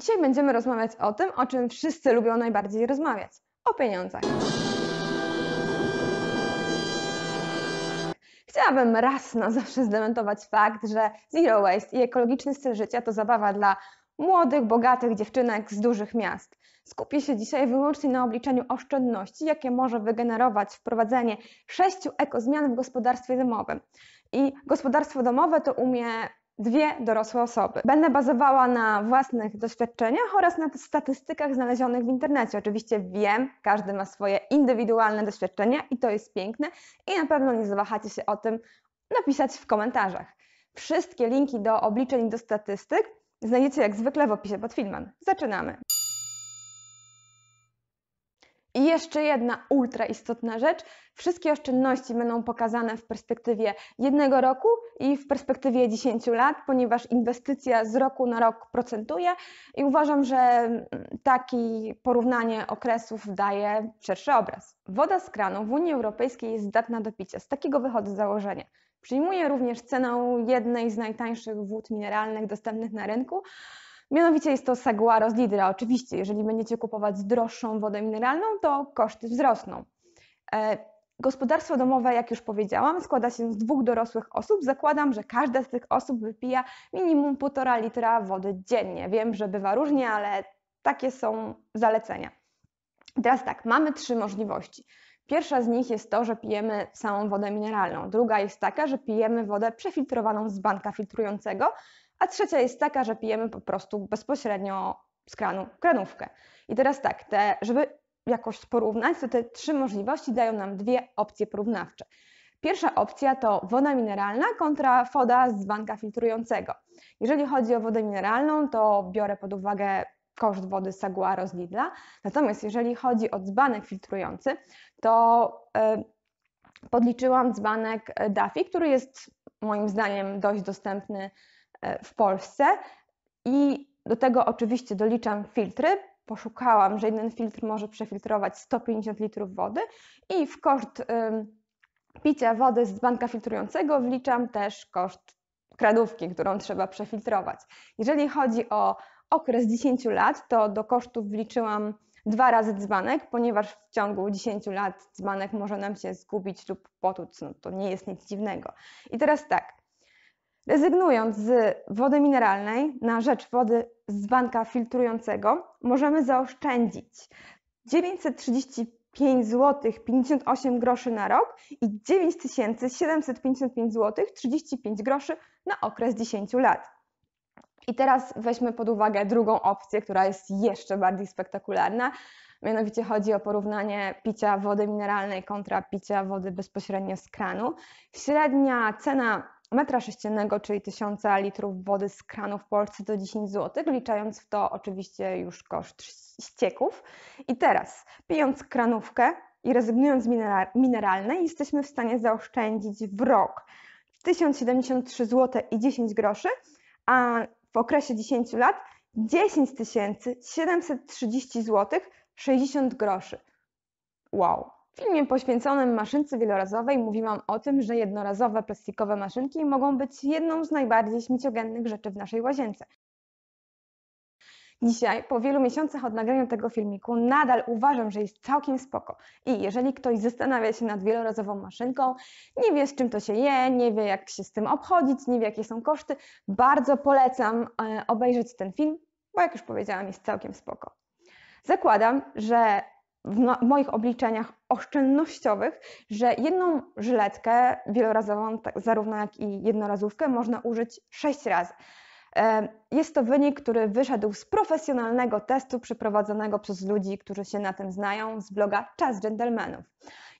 Dzisiaj będziemy rozmawiać o tym, o czym wszyscy lubią najbardziej rozmawiać o pieniądzach. Chciałabym raz na zawsze zdementować fakt, że zero waste i ekologiczny styl życia to zabawa dla młodych, bogatych dziewczynek z dużych miast. Skupię się dzisiaj wyłącznie na obliczeniu oszczędności, jakie może wygenerować wprowadzenie sześciu ekozmian w gospodarstwie domowym. I gospodarstwo domowe to umie dwie dorosłe osoby. Będę bazowała na własnych doświadczeniach oraz na statystykach znalezionych w internecie. Oczywiście wiem, każdy ma swoje indywidualne doświadczenia i to jest piękne i na pewno nie zawahacie się o tym napisać w komentarzach. Wszystkie linki do obliczeń i do statystyk znajdziecie jak zwykle w opisie pod filmem. Zaczynamy! I jeszcze jedna ultra istotna rzecz. Wszystkie oszczędności będą pokazane w perspektywie jednego roku i w perspektywie 10 lat, ponieważ inwestycja z roku na rok procentuje i uważam, że takie porównanie okresów daje szerszy obraz. Woda z kranu w Unii Europejskiej jest zdatna do picia. Z takiego wychodzę z założenia. Przyjmuję również cenę jednej z najtańszych wód mineralnych dostępnych na rynku, Mianowicie jest to saguaro z Lidra. Oczywiście, jeżeli będziecie kupować droższą wodę mineralną, to koszty wzrosną. E, gospodarstwo domowe, jak już powiedziałam, składa się z dwóch dorosłych osób. Zakładam, że każda z tych osób wypija minimum 1,5 litra wody dziennie. Wiem, że bywa różnie, ale takie są zalecenia. Teraz tak, mamy trzy możliwości. Pierwsza z nich jest to, że pijemy samą wodę mineralną. Druga jest taka, że pijemy wodę przefiltrowaną z banka filtrującego, a trzecia jest taka, że pijemy po prostu bezpośrednio z kranu kranówkę. I teraz tak, te, żeby jakoś porównać, to te trzy możliwości dają nam dwie opcje porównawcze. Pierwsza opcja to woda mineralna kontra woda z dzbanka filtrującego. Jeżeli chodzi o wodę mineralną, to biorę pod uwagę koszt wody Saguaro z Lidla. Natomiast jeżeli chodzi o dzbanek filtrujący, to e, podliczyłam dzbanek e, Dafi, który jest moim zdaniem dość dostępny E, w Polsce. I do tego oczywiście doliczam filtry. Poszukałam, że jeden filtr może przefiltrować 150 litrów wody i w koszt picia wody z dzbanka filtrującego wliczam też koszt kradówki, którą trzeba przefiltrować. Jeżeli chodzi o okres 10 lat, to do kosztów wliczyłam dwa razy dzbanek, ponieważ w ciągu 10 lat dzbanek może nam się zgubić lub potuć. No, to nie jest nic dziwnego. I teraz tak, Rezygnując z wody mineralnej na rzecz wody z banka filtrującego, możemy zaoszczędzić 935 zł 58 groszy na rok i 9755 zł 35 groszy na okres 10 lat. I teraz weźmy pod uwagę drugą opcję, która jest jeszcze bardziej spektakularna. Mianowicie chodzi o porównanie picia wody mineralnej kontra picia wody bezpośrednio z kranu. Średnia cena metra sześciennego, czyli 1000 litrów wody z kranu w Polsce to 10 zł, wliczając w to oczywiście już koszt ścieków. I teraz, pijąc kranówkę i rezygnując z mineralnej, jesteśmy w stanie zaoszczędzić w rok 1073 zł i 10 groszy, a w okresie 10 lat 10 730 zł 60 groszy. Wow. W filmie poświęconym maszynce wielorazowej mówiłam o tym, że jednorazowe plastikowe maszynki mogą być jedną z najbardziej śmieciogennych rzeczy w naszej łazience. Dzisiaj, po wielu miesiącach od nagrania tego filmiku, nadal uważam, że jest całkiem spoko. I jeżeli ktoś zastanawia się nad wielorazową maszynką, nie wie z czym to się je, nie wie jak się z tym obchodzić, nie wie jakie są koszty, bardzo polecam e, obejrzeć ten film, bo jak już powiedziałam, jest całkiem spoko. Zakładam, że w no, moich obliczeniach oszczędnościowych, że jedną żyletkę wielorazową, tak, zarówno jak i jednorazówkę, można użyć sześć razy. E, jest to wynik, który wyszedł z profesjonalnego testu przeprowadzonego przez ludzi, którzy się na tym znają, z bloga Czas Gentlemanów.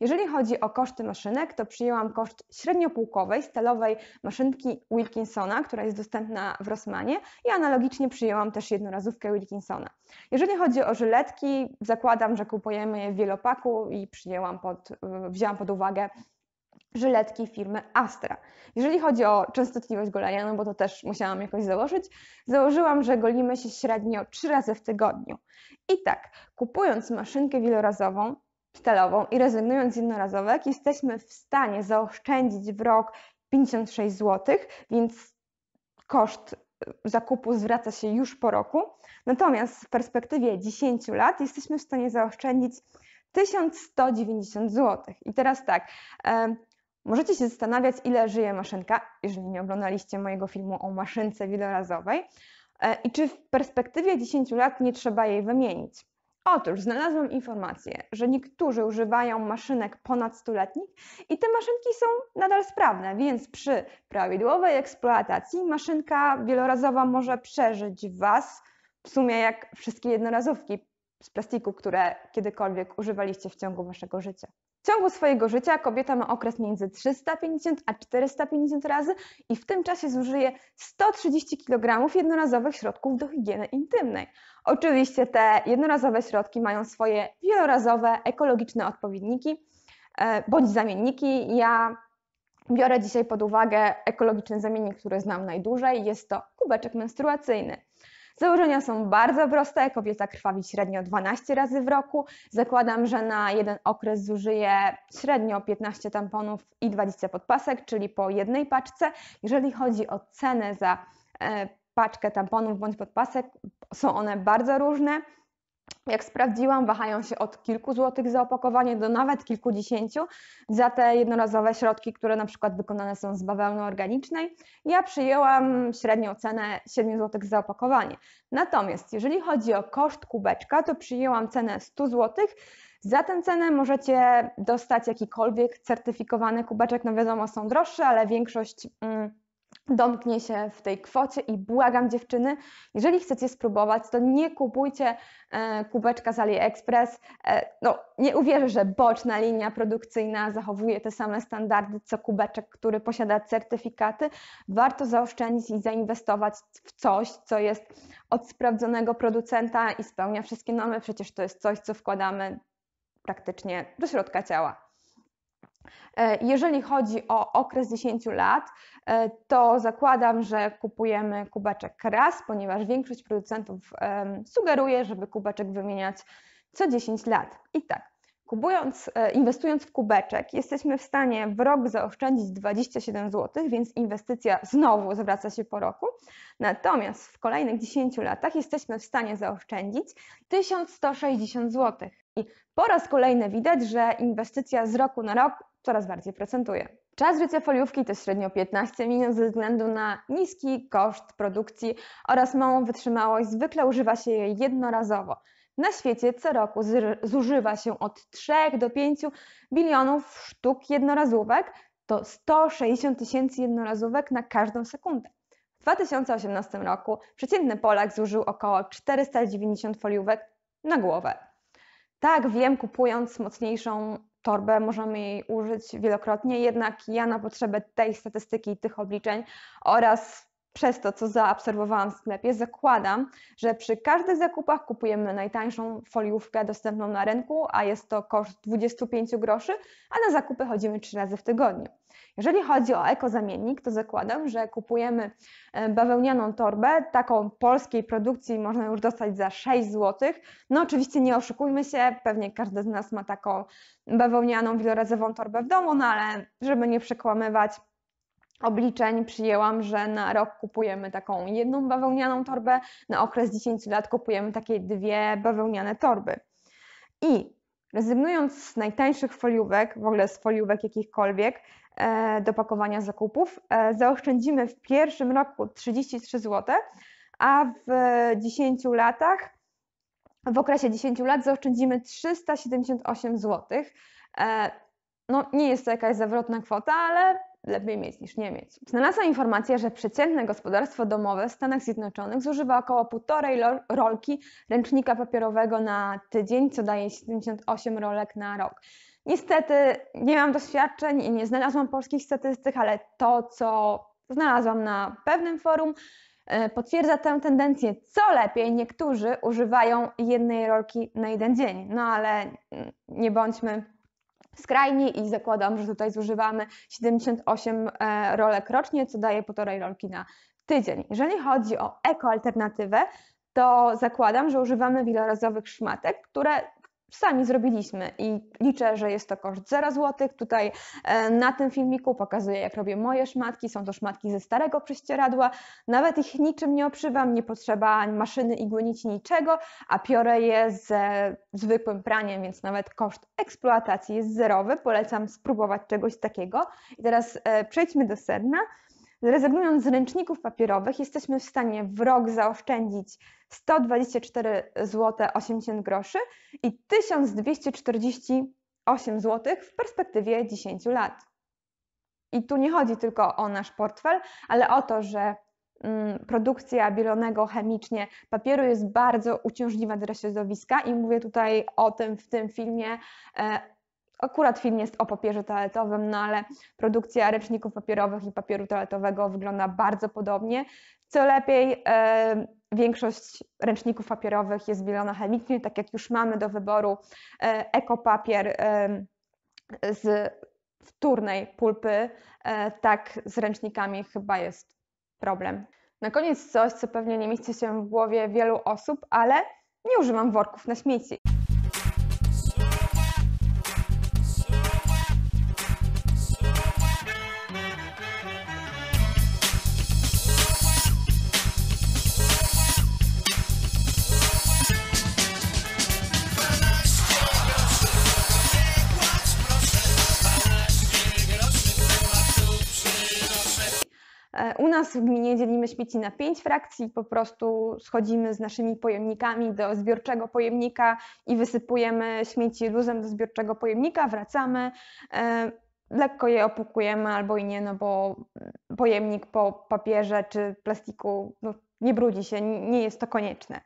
Jeżeli chodzi o koszty maszynek, to przyjęłam koszt średniopółkowej, stalowej maszynki Wilkinsona, która jest dostępna w Rossmanie i analogicznie przyjęłam też jednorazówkę Wilkinsona. Jeżeli chodzi o żyletki, zakładam, że kupujemy je w wielopaku i przyjęłam pod, wzięłam pod uwagę żyletki firmy Astra. Jeżeli chodzi o częstotliwość golenia, no bo to też musiałam jakoś założyć, założyłam, że golimy się średnio trzy razy w tygodniu. I tak, kupując maszynkę wielorazową, stalową i rezygnując z jednorazówek, jesteśmy w stanie zaoszczędzić w rok 56 zł, więc koszt y, zakupu zwraca się już po roku. Natomiast w perspektywie 10 lat jesteśmy w stanie zaoszczędzić 1190 zł. I teraz tak, Możecie się zastanawiać, ile żyje maszynka, jeżeli nie oglądaliście mojego filmu o maszynce wielorazowej e, i czy w perspektywie 10 lat nie trzeba jej wymienić. Otóż znalazłam informację, że niektórzy używają maszynek ponad letnich, i te maszynki są nadal sprawne, więc przy prawidłowej eksploatacji maszynka wielorazowa może przeżyć Was w sumie jak wszystkie jednorazówki z plastiku, które kiedykolwiek używaliście w ciągu Waszego życia. W ciągu swojego życia kobieta ma okres między 350 a 450 razy i w tym czasie zużyje 130 kg jednorazowych środków do higieny intymnej. Oczywiście te jednorazowe środki mają swoje wielorazowe ekologiczne odpowiedniki e, bądź zamienniki. Ja biorę dzisiaj pod uwagę ekologiczny zamiennik, który znam najdłużej. Jest to kubeczek menstruacyjny. Założenia są bardzo proste. Kobieta krwawi średnio 12 razy w roku. Zakładam, że na jeden okres zużyje średnio 15 tamponów i 20 podpasek, czyli po jednej paczce. Jeżeli chodzi o cenę za e, paczkę tamponów bądź podpasek, są one bardzo różne. Jak sprawdziłam, wahają się od kilku złotych za opakowanie do nawet kilkudziesięciu za te jednorazowe środki, które na przykład wykonane są z bawełny organicznej. Ja przyjęłam średnią cenę 7 złotych za opakowanie. Natomiast jeżeli chodzi o koszt kubeczka, to przyjęłam cenę 100 złotych. Za tę cenę możecie dostać jakikolwiek certyfikowany kubeczek. No wiadomo, są droższe, ale większość. Mm, domknie się w tej kwocie i błagam dziewczyny, jeżeli chcecie spróbować, to nie kupujcie e, kubeczka z AliExpress. E, no, nie uwierzę, że boczna linia produkcyjna zachowuje te same standardy co kubeczek, który posiada certyfikaty. Warto zaoszczędzić i zainwestować w coś, co jest od sprawdzonego producenta i spełnia wszystkie normy. Przecież to jest coś, co wkładamy praktycznie do środka ciała. E, jeżeli chodzi o okres 10 lat, e, to zakładam, że kupujemy kubeczek raz, ponieważ większość producentów sugeruje, żeby kubeczek wymieniać co 10 lat. I tak, kupując, e, inwestując w kubeczek, jesteśmy w stanie w rok zaoszczędzić 27 zł, więc inwestycja znowu zwraca się po roku. Natomiast w kolejnych 10 latach jesteśmy w stanie zaoszczędzić 1160 zł. I po raz kolejny widać, że inwestycja z roku na rok coraz bardziej procentuje. Czas życia foliówki to średnio 15 minut ze względu na niski koszt produkcji oraz małą wytrzymałość. Zwykle używa się jej jednorazowo. Na świecie co roku zużywa się od 3 do 5 bilionów sztuk jednorazówek, to 160 tysięcy jednorazówek na każdą sekundę. W 2018 roku przeciętny Polak zużył około 490 foliówek na głowę. Tak, wiem, kupując mocniejszą torbę, możemy jej użyć wielokrotnie, jednak ja na potrzeby tej statystyki i tych obliczeń oraz przez to, co zaobserwowałam w sklepie, zakładam, że przy każdych zakupach kupujemy najtańszą foliówkę dostępną na rynku, a jest to koszt 25 groszy, a na zakupy chodzimy 3 razy w tygodniu. Jeżeli chodzi o ekozamiennik, to zakładam, że kupujemy e, bawełnianą torbę, taką polskiej produkcji można już dostać za 6 zł. No oczywiście nie oszukujmy się, pewnie każdy z nas ma taką bawełnianą wielorazową torbę w domu, no ale żeby nie przekłamywać, obliczeń przyjęłam, że na rok kupujemy taką jedną bawełnianą torbę, na okres 10 lat kupujemy takie dwie bawełniane torby. I rezygnując z najtańszych foliówek, w ogóle z foliówek jakichkolwiek, e, do pakowania zakupów, e, zaoszczędzimy w pierwszym roku 33 zł, a w 10 latach, w okresie 10 lat zaoszczędzimy 378 zł. E, no, nie jest to jakaś zawrotna kwota, ale lepiej mieć niż nie mieć. Znalazłam informację, że przeciętne gospodarstwo domowe w Stanach Zjednoczonych zużywa około półtorej rolki ręcznika papierowego na tydzień, co daje 78 rolek na rok. Niestety nie mam doświadczeń i nie znalazłam polskich statystyk, ale to, co znalazłam na pewnym forum, e, potwierdza tę tendencję. Co lepiej, niektórzy używają jednej rolki na jeden dzień, no ale mm, nie bądźmy skrajnie i zakładam, że tutaj zużywamy 78 e, rolek rocznie, co daje półtorej rolki na tydzień. Jeżeli chodzi o ekoalternatywę, to zakładam, że używamy wielorazowych szmatek, które sami zrobiliśmy i liczę, że jest to koszt 0 zł. Tutaj e, na tym filmiku pokazuję, jak robię moje szmatki. Są to szmatki ze starego prześcieradła. Nawet ich niczym nie oprzywam, nie potrzeba maszyny i nic, niczego, a piorę je ze zwykłym praniem, więc nawet koszt eksploatacji jest zerowy. Polecam spróbować czegoś takiego. I teraz e, przejdźmy do sedna. Zrezygnując z ręczników papierowych, jesteśmy w stanie w rok zaoszczędzić 124 zł groszy i 1248 zł w perspektywie 10 lat. I tu nie chodzi tylko o nasz portfel, ale o to, że mm, produkcja bielonego chemicznie papieru jest bardzo uciążliwa dla środowiska i mówię tutaj o tym w tym filmie e, Akurat film jest o papierze toaletowym, no ale produkcja ręczników papierowych i papieru toaletowego wygląda bardzo podobnie. Co lepiej, e, większość ręczników papierowych jest bielona chemicznie, tak jak już mamy do wyboru e, ekopapier e, z wtórnej pulpy, tak z ręcznikami chyba jest problem. Na koniec coś, co pewnie nie mieści się w głowie wielu osób, ale nie używam worków na śmieci. E, u nas w gminie dzielimy śmieci na pięć frakcji, po prostu schodzimy z naszymi pojemnikami do zbiorczego pojemnika i wysypujemy śmieci luzem do zbiorczego pojemnika, wracamy, e, lekko je opukujemy albo i nie, no bo pojemnik po papierze czy plastiku no, nie brudzi się, nie jest to konieczne.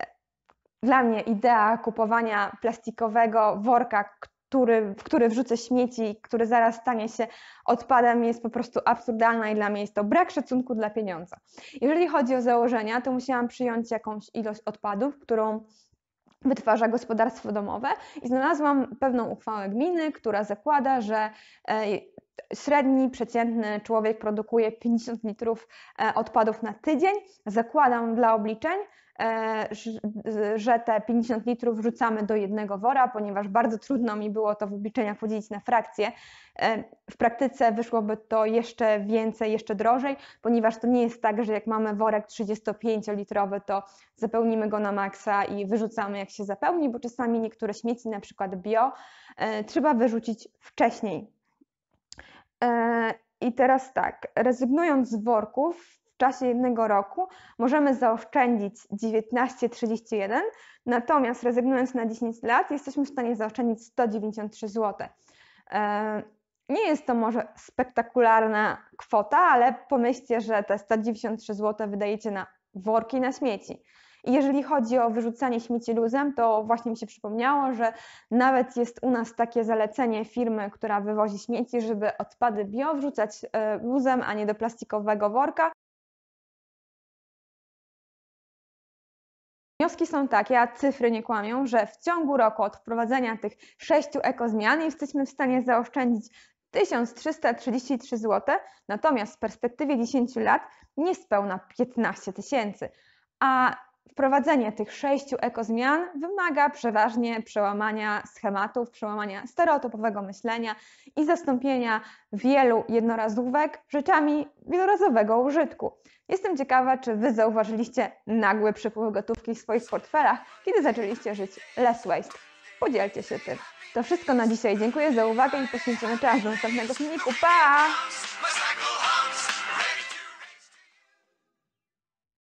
E, dla mnie idea kupowania plastikowego worka, który, w który wrzucę śmieci, który zaraz stanie się odpadem, jest po prostu absurdalna i dla mnie jest to brak szacunku dla pieniądza. Jeżeli chodzi o założenia, to musiałam przyjąć jakąś ilość odpadów, którą wytwarza gospodarstwo domowe i znalazłam pewną uchwałę gminy, która zakłada, że e, średni, przeciętny człowiek produkuje 50 litrów e, odpadów na tydzień. Zakładam dla obliczeń, e, że te 50 litrów wrzucamy do jednego wora, ponieważ bardzo trudno mi było to w obliczeniach podzielić na frakcje. E, w praktyce wyszłoby to jeszcze więcej, jeszcze drożej, ponieważ to nie jest tak, że jak mamy worek 35-litrowy, to zapełnimy go na maksa i wyrzucamy jak się zapełni, bo czasami niektóre śmieci, na przykład bio, trzeba wyrzucić wcześniej E, I teraz tak, rezygnując z worków w czasie jednego roku możemy zaoszczędzić 19,31, natomiast rezygnując na 10 lat jesteśmy w stanie zaoszczędzić 193 zł. E, nie jest to może spektakularna kwota, ale pomyślcie, że te 193 zł wydajecie na worki na śmieci. I jeżeli chodzi o wyrzucanie śmieci luzem, to właśnie mi się przypomniało, że nawet jest u nas takie zalecenie firmy, która wywozi śmieci, żeby odpady bio wrzucać e, luzem, a nie do plastikowego worka. Wnioski są takie, a cyfry nie kłamią, że w ciągu roku od wprowadzenia tych sześciu ekozmian jesteśmy w stanie zaoszczędzić 1333 zł, natomiast w perspektywie 10 lat niespełna 15 tysięcy. A wprowadzenie tych sześciu ekozmian wymaga przeważnie przełamania schematów, przełamania stereotypowego myślenia i zastąpienia wielu jednorazówek rzeczami wielorazowego użytku. Jestem ciekawa, czy Wy zauważyliście nagły przepływ gotówki w swoich portfelach, kiedy zaczęliście żyć less waste. Podzielcie się tym. To wszystko na dzisiaj. Dziękuję za uwagę i poświęcimy czas do następnego filmiku. Pa!